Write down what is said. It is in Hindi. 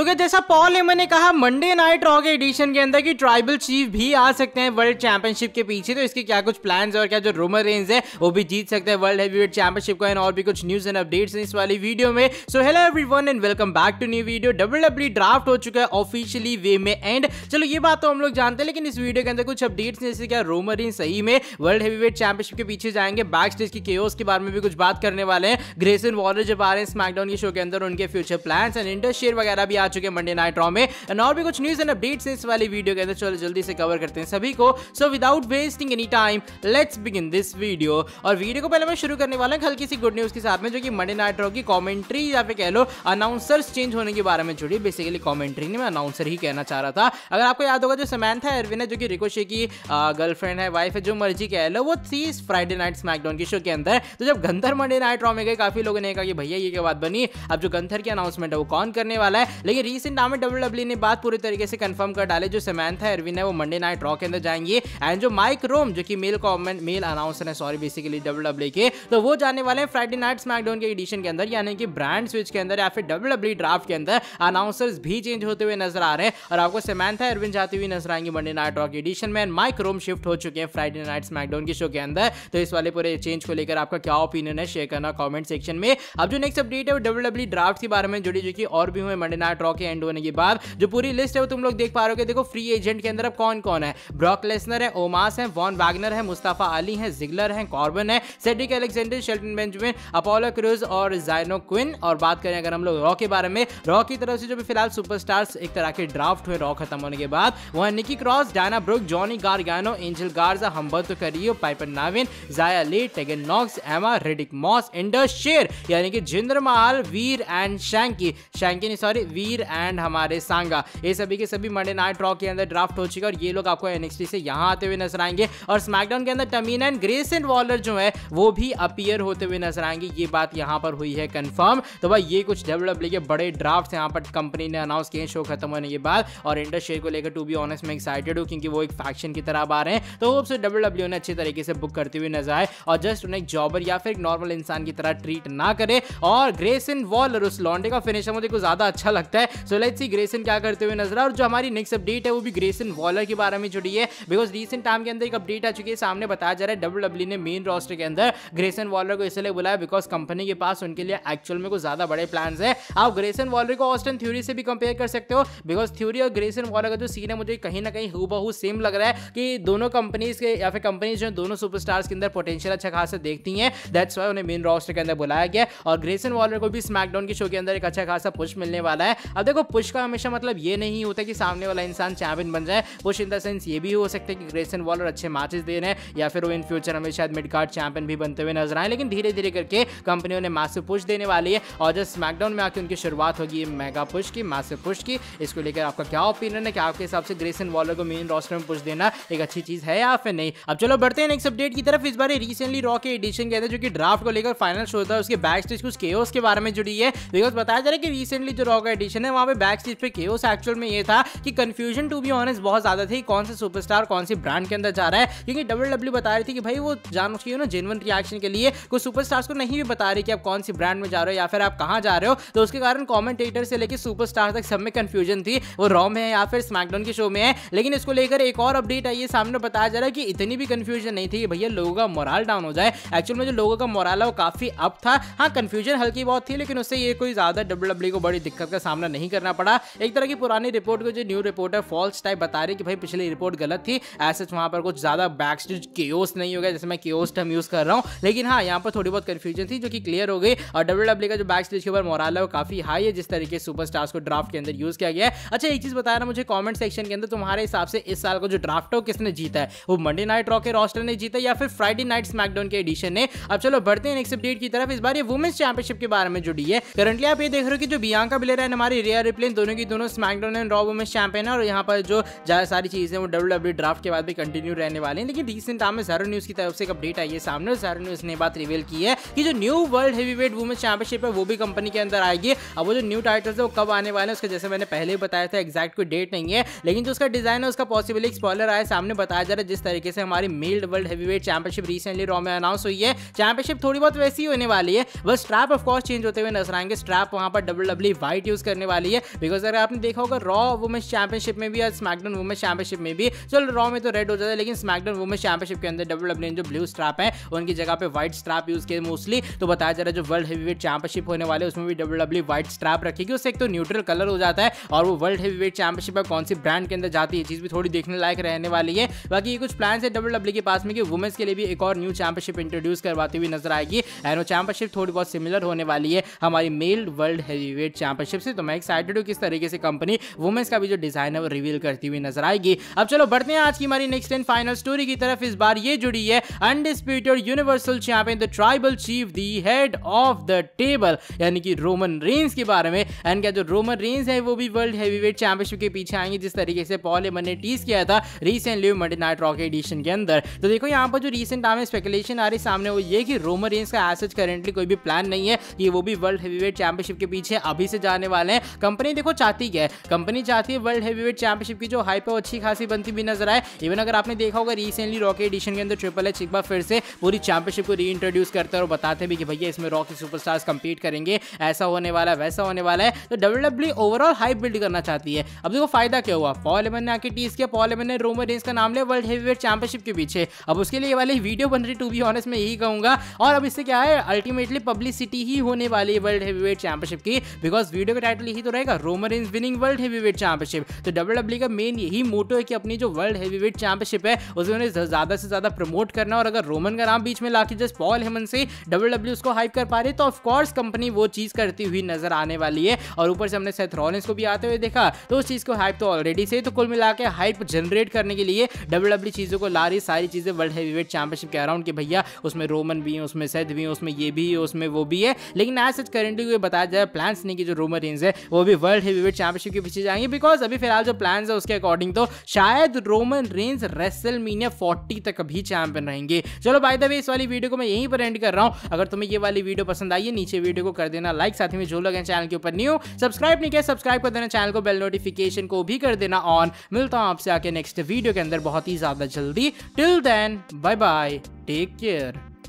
तो क्या जैसा पॉल हेमन ने कहा मंडे नाइट रॉ के एडिशन के अंदर कि ट्राइबल चीफ भी आ सकते हैं वर्ल्ड चैंपियनशिप के पीछे तो इसके क्या कुछ प्लान्स और क्या जो रूमर रेंज है वो भी जीत सकते हैं वर्ल्ड हैवीवेट चैंपियनशिप का एंड और भी कुछ न्यूज एंड अपडेट्स इस वाली वीडियो में सो hello every and welcome back to new video W W draft हो चुका है ऑफिशियली वे में एंड चलो ये बात तो हम लोग जानते हैं लेकिन इस वीडियो के अंदर कुछ अपडेट्स जैसे क्या रोमर इन सही में वर्ल्ड हैवीवेट चैंपियनशिप के पीछे जाएंगे बैक स्टेज की केओस के बारे में भी कुछ बात करने वाले हैं ग्रेसन वॉलर जब आ रहे हैं स्मैकडाउन के शो के अंदर उनके फ्यूचर प्लान एंड इंडर वगैरह भी आ आ चुके हैं मंडे नाइट रॉ में एंड और भी कुछ न्यूज एंड अपडेट्स इस वाली वीडियो के अंदर चलो जल्दी से कवर करते हैं सभी को so without wasting any time let's begin this video और वीडियो को पहले मैं शुरू करने वाला हूँ हल्की सी गुड न्यूज के साथ में जो कि मंडे नाइट रॉ की कॉमेंट्री या फिर कह लो अनाउंसर्स चेंज होने के बारे में जुड़ी बेसिकली कॉमेंट्री नहीं मैं अनाउंसर ही कहना चाह रहा था अगर आपको याद होगा जो समैंथा एरविन है जो कि रिकोशे की गर्लफ्रेंड है वाइफ है जो मर्जी कह लो वो थी फ्राइडे नाइट स्मैकडाउन के शो के अंदर तो जब गंधर मंडे नाइट रॉ में गए काफी लोगों ने कहा कि भैया ये क्या बात बनी अब जो गंधर की अनाउंसमेंट है वो कौन करने वाला है लेकिन देखिए रिसेंट नाम डब्ल्यू डब्ल्यू ने बात पूरी तरीके से कंफर्म कर डाले जो समैंथा एरविन है वो मंडे नाइट रॉ के अंदर जाएंगे एंड जो माइक रोम जो कि मेल कॉमेंट मेल अनाउंसर है सॉरी बेसिकली डब्ल्यू डब्ल्यू के तो वो जाने वाले हैं फ्राइडे नाइट स्मैकडाउन के एडिशन के अंदर यानी कि ब्रांड स्विच के अंदर या फिर डब्ल्यू डब्ल्यू ड्राफ्ट के अंदर अनाउंसर्स भी चेंज होते हुए नजर आ रहे हैं और आपको समैंथा एरविन जाती हुई नजर आएंगे मंडे नाइट रॉ के एडिशन में एंड माइक रोम शिफ्ट हो चुके हैं फ्राइडे नाइट स्मैकडाउन के शो के अंदर तो इस वाले पूरे चेंज को लेकर आपका क्या ओपिनियन है शेयर करना कॉमेंट सेक्शन में अब जो नेक्स्ट अपडेट है वो डब्ल्यू डब्ल्यू ड्राफ्ट के बारे में जुड़ी जो कि और भी हुए मंडे नाइट ड्रॉ के एंड होने के बाद जो पूरी लिस्ट है वो तुम लोग देख पा रहे हो देखो फ्री एजेंट के अंदर अब कौन कौन है ब्रॉक लेसनर है ओमास है वॉन वैगनर है मुस्ताफा अली है जिगलर है कॉर्बन है Cedric Alexander Shelton Benjamin Apollo Crews और जायनो क्विन और बात करें अगर हम लोग रॉ के बारे में रॉ की तरफ से जो भी फिलहाल सुपर एक तरह के ड्राफ्ट हुए रॉ खत्म होने के बाद वह Nikki Cross Dana Brooke Johnny Gargano Angel Garza Humberto करियो पाइपर नाविन जाया ली टेगन नॉक्स एमा रेडिक मॉस इंडर शेर यानी कि जिंद्र महाल वीर एंड शैंकी शैंकी नहीं सॉरी वीर वीर एंड हमारे सांगा ये सभी के सभी मंडे नाइट ट्रॉक के अंदर ड्राफ्ट हो चुके और ये लोग आपको एनएक्सटी से यहाँ आते हुए नजर आएंगे और स्मैकडाउन के अंदर टमीन एंड ग्रेस एंड वॉलर जो है वो भी अपियर होते हुए नजर आएंगे ये बात यहाँ पर हुई है कन्फर्म तो भाई ये कुछ डब्ल्यू e के बड़े ड्राफ्ट यहाँ पर कंपनी ने अनाउंस किए शो खत्म होने के बाद और इंडस्ट्रेट को लेकर टू बी ऑनेस्ट मैं एक्साइटेड हूँ क्योंकि वो एक फैक्शन की तरफ आ रहे हैं तो होप से डब्ल्यू e ने अच्छे तरीके से बुक करते हुए नजर आए और जस्ट उन्हें जॉबर या फिर नॉर्मल इंसान की तरह ट्रीट ना करे और ग्रेस ग्रेसन वॉलर उस लॉन्डे का फिनिशर मुझे कुछ ज्यादा अच्छा लगता है है सो लेट्स सी ग्रेसन क्या करते हुए नजर और जो हमारी नेक्स्ट अपडेट है वो भी ग्रेसन वॉलर के बारे में जुड़ी है बिकॉज रिसेंट टाइम के अंदर एक अपडेट आ चुकी है सामने बताया जा रहा है डब्ल्यू डब्ल्यू e ने मेन रोस्टर के अंदर ग्रेसन वॉलर को इसलिए बुलाया बिकॉज कंपनी के पास उनके लिए एक्चुअल में कुछ ज्यादा बड़े प्लान है आप ग्रेसन वॉलर को ऑस्टन थ्योरी से भी कंपेयर कर सकते हो बिकॉज थ्योरी और ग्रेसन वॉलर का जो सीन है मुझे कहीं ना कहीं हु सेम लग रहा है कि दोनों कंपनीज के या फिर कंपनीज जो दोनों सुपरस्टार्स के अंदर पोटेंशियल अच्छा खासा देखती हैं दैट्स वाई उन्हें मेन रोस्टर के अंदर बुलाया गया और ग्रेसन वॉलर को भी स्मैकडाउन के शो के अंदर एक अच्छा खासा पुश मिलने वाला है अब देखो पुश का हमेशा मतलब ये नहीं होता कि सामने वाला इंसान चैंपियन बन जाए पुश इन द सेंस ये भी हो सकता है कि ग्रेसन वॉलर अच्छे मैचेस दे रहे हैं या फिर वो इन फ्यूचर हमें शायद मिड कार्ड चैंपियन भी बनते हुए नजर आए लेकिन धीरे धीरे करके कंपनियों ने मासिव पुश देने वाली है और जब स्मैकडाउन में आके उनकी शुरुआत होगी मेगा पुश की मासिव पुश की इसको लेकर आपका क्या ओपिनियन है कि आपके हिसाब से ग्रेसन वॉलर को मेन रॉस्टर में पुश देना एक अच्छी चीज है या फिर नहीं अब चलो बढ़ते हैं नेक्स्ट अपडेट की तरफ इस बार रिसेंटली रॉ के एडिशन के जो कि ड्राफ्ट को लेकर फाइनल शो था उसके बैक स्टेज कुछ के बारे में जुड़ी है बिकॉज बताया जा रहा है कि रिसेंटली जो रॉ का एडिशन डिस्कशन है वहाँ पे बैक स्टेज पे केओस एक्चुअल में ये था कि कन्फ्यूजन टू बी ऑनेस्ट बहुत ज्यादा थी कौन से सुपरस्टार कौन सी ब्रांड के अंदर जा रहा है क्योंकि डब्ल्यू डब्ल्यू e बता रही थी कि भाई वो जान उसकी ना जेनवन रिएक्शन के लिए कुछ सुपरस्टार्स को नहीं भी बता रही कि आप कौन सी ब्रांड में जा रहे हो या फिर आप कहाँ जा रहे हो तो उसके कारण कॉमेंटेटर से लेकर सुपरस्टार तक सब में कन्फ्यूजन थी वो रॉम है या फिर स्मैकडाउन के शो में है लेकिन इसको लेकर एक और अपडेट आई है सामने बताया जा रहा है कि इतनी भी कन्फ्यूजन नहीं थी भैया लोगों का मोराल डाउन हो जाए एक्चुअल में जो लोगों का मोराल है वो काफी अप था हाँ कन्फ्यूजन हल्की बहुत थी लेकिन उससे ये कोई ज्यादा डब्ल्यू डब्ल्यू e को बड़ी दिक्कत का सामना नहीं करना पड़ा एक तरह की पुरानी रिपोर्ट को जो न्यू रिपोर्ट है फॉल्स टाइप बता रही कि भाई पिछली रिपोर्ट गलत थी ऐसे वहां पर कुछ ज़्यादा बैक स्टेज केओस नहीं हो गया जैसे मैं केओस टर्म यूज़ कर रहा हूँ लेकिन हाँ यहाँ पर थोड़ी बहुत कंफ्यूजन थी जो कि क्लियर हो गई और डब्ल्यू डब्ल्यू का जो बैक स्टेज के ऊपर मोरल है वो काफ़ी हाई है जिस तरीके सुपरस्टार्स को ड्राफ्ट के अंदर यूज़ किया गया है अच्छा एक चीज़ बताया मुझे कॉमेंट सेक्शन के अंदर तुम्हारे हिसाब से इस साल को जो ड्राफ्ट हो किसने जीता है वो मंडे नाइट रॉक के रॉस्टर ने जीता या फिर फ्राइडे नाइट स्मैकडाउन के एडिशन ने अब चलो बढ़ते हैं नेक्स्ट अपडेट की तरफ इस बार ये वुमेंस चैंपियनशिप के बारे में जुड़ी है करंटली आप ये देख रहे हो कि जो बियांका बिलेरा है हमारे एक्चुअली रिया रिप्लेन दोनों की दोनों SmackDown and Raw women champion है और यहाँ पर जो ज़्यादा सारी चीज़ें वो डब्ल्यू डब्ल्यू ड्राफ्ट के बाद भी कंटिन्यू रहने वाले हैं लेकिन रिसेंट टाइम में जैरो न्यूज़ की तरफ से एक अपडेट आई है सामने जारो न्यूज़ ने बात रिवील की है कि जो new world heavyweight women championship है वो भी कंपनी के अंदर आएगी अब वो जो न्यू टाइटल्स है वो कब आने वाले हैं उसका जैसे मैंने पहले ही बताया था एग्जैक्ट कोई डेट नहीं है लेकिन जो उसका डिज़ाइन है उसका पॉसिबल एक स्पॉलर आया सामने बताया जा रहा है जिस तरीके से हमारी मेल्ड world heavyweight championship recently Raw में अनाउंस हुई है चैंपियनशिप थोड़ी बहुत वैसी होने वाली है बस स्ट्रैप ऑफकोर्स चेंज होते हुए नजर आएंगे स्ट्रैप वहां पर डब्ल्यू डब्ल्यू वाइट यूज़ करने वाली है बिकॉज अगर आपने देखा होगा रॉ वुमेंस चैंपियनशिप में भी और स्मैकडाउन वुमेंस चैंपियनशिप में भी चलो रॉ में तो रेड हो जाता है लेकिन स्मैकडाउन वुमेंस चैंपियनशिप के अंदर डब्ल्यू डब्ल्यू जो ब्लू स्ट्राप है उनकी जगह पर व्हाइट स्ट्राप यूज किए मोस्टली तो बताया जा रहा है जो वर्ल्ड वेट चैंपियनशिप होने वाले उसमें भी डब्ल्यू डब्ल्यू व्हाइट स्ट्राप रखेगी उससे एक तो न्यूट्रल कलर हो जाता है और वो वर्ल्ड वेट चैंपियनशिप है कौन सी ब्रांड के अंदर जाती है चीज भी थोड़ी देखने लायक रहने वाली है बाकी ये कुछ प्लान है डब्ल्यू डब्ल्यू के पास में कि वुमेंस के लिए भी एक और न्यू चैंपियनशिप इंट्रोड्यूस करवाती हुई नजर आएगी एंड वो चैंपियनशिप थोड़ी बहुत सिमिलर होने वाली है हमारी मेल वर्ल्ड वेट चैंपियनशिप से तो मैं एक्साइटेड हूँ किस तरीके से कंपनी वुमेंस का भी जो डिजाइन है वो रिवील करती हुई नजर आएगी अब चलो बढ़ते हैं आज की हमारी नेक्स्ट एंड फाइनल स्टोरी की तरफ इस बार ये जुड़ी है undisputed universal champion the tribal chief the head of the table यानी कि रोमन रेंस के बारे में एंड क्या जो रोमन रेंस है वो भी वर्ल्ड हैवी वेट चैंपियनशिप के पीछे आएंगे जिस तरीके से पॉल एमन ने टीज किया था recently Monday night Raw edition के अंदर तो देखो यहाँ पर जो रिसेंट आम स्पेकुलेशन आ रही सामने वो ये कि रोमन रेंस का एसेज करेंटली कोई भी प्लान नहीं है कि वो भी वर्ल्ड हैवी वेट चैंपियनशिप के पीछे अभी से जाने वाले हैं कंपनी देखो चाहती क्या है कंपनी चाहती है वर्ल्ड हैवीवेट चैंपियनशिप की जो हाइप है अच्छी खासी बनती भी नजर आए इवन अगर आपने देखा होगा रिसेंटली रॉकी एडिशन के अंदर ट्रिपल एच एक बार फिर से पूरी चैंपियनशिप को रीइंट्रोड्यूस करते हैं और बताते भी कि भैया इसमें रॉकी सुपरस्टार्स कंपीट करेंगे ऐसा होने वाला है वैसा होने वाला है तो डब्ल्यू ओवरऑल हाइप बिल्ड करना चाहती है अब देखो फायदा क्या हुआ पॉल एमन ने आके टीस किया पॉल एमन ने रोमन रेंज का नाम लिया वर्ल्ड हैवीवेट चैंपियनशिप के पीछे अब उसके लिए वाली वीडियो बन रही टू बी ऑनेस्ट मैं यही कहूंगा और अब इससे क्या है अल्टीमेटली पब्लिसिटी ही होने वाली है वर्ल्ड हैवीवेट चैंपियनशिप की बिकॉज वीडियो का टाइटल यही तो रहेगा Roman in winning world heavyweight championship तो डब्ल्यू डब्ल्यू e का मेन यही मोटो है कि अपनी जो वर्ल्ड हेवीवेट चैंपियनशिप है उसे उन्हें ज्यादा से ज्यादा प्रमोट करना और अगर रोमन का नाम बीच में ला के जस्ट पॉल हेमन से डब्ल्यू डब्ल्यू e उसको हाइप कर पा रही तो ऑफकोर्स कंपनी वो चीज करती हुई नजर आने वाली है और ऊपर से हमने सेथ रॉलिंस को भी आते हुए देखा तो उस चीज को हाइप तो ऑलरेडी से तो कुल मिला के हाइप जनरेट करने के लिए डब्ल्यू डब्ल्यू e चीजों को ला रही सारी चीजें वर्ल्ड हेवीवेट चैंपियनशिप के अराउंड के भैया उसमें रोमन भी है उसमें सेथ भी है उसमें ये भी है उसमें वो भी है लेकिन आज सच करेंटली बताया जाए प्लान्स नहीं कि जो रोमन रेंज है वो भी वर्ल्ड हेवीवेट चैंपियनशिप के पीछे जाएंगे बिकॉज अभी फिलहाल जो प्लान है उसके अकॉर्डिंग तो शायद रोमन रेंज मीनिया फोर्टी तक भी चैंपियन रहेंगे चलो बाय द वे इस वाली वीडियो को मैं यहीं पर एंड कर रहा हूँ अगर तुम्हें ये वाली वीडियो पसंद आई है नीचे वीडियो को कर देना लाइक साथ में जो लोग हैं चैनल के ऊपर न्यू सब्सक्राइब नहीं किया सब्सक्राइब कर देना चैनल को बेल नोटिफिकेशन को भी कर देना ऑन मिलता हूँ आपसे आके नेक्स्ट वीडियो के अंदर बहुत ही ज्यादा जल्दी till then bye bye take care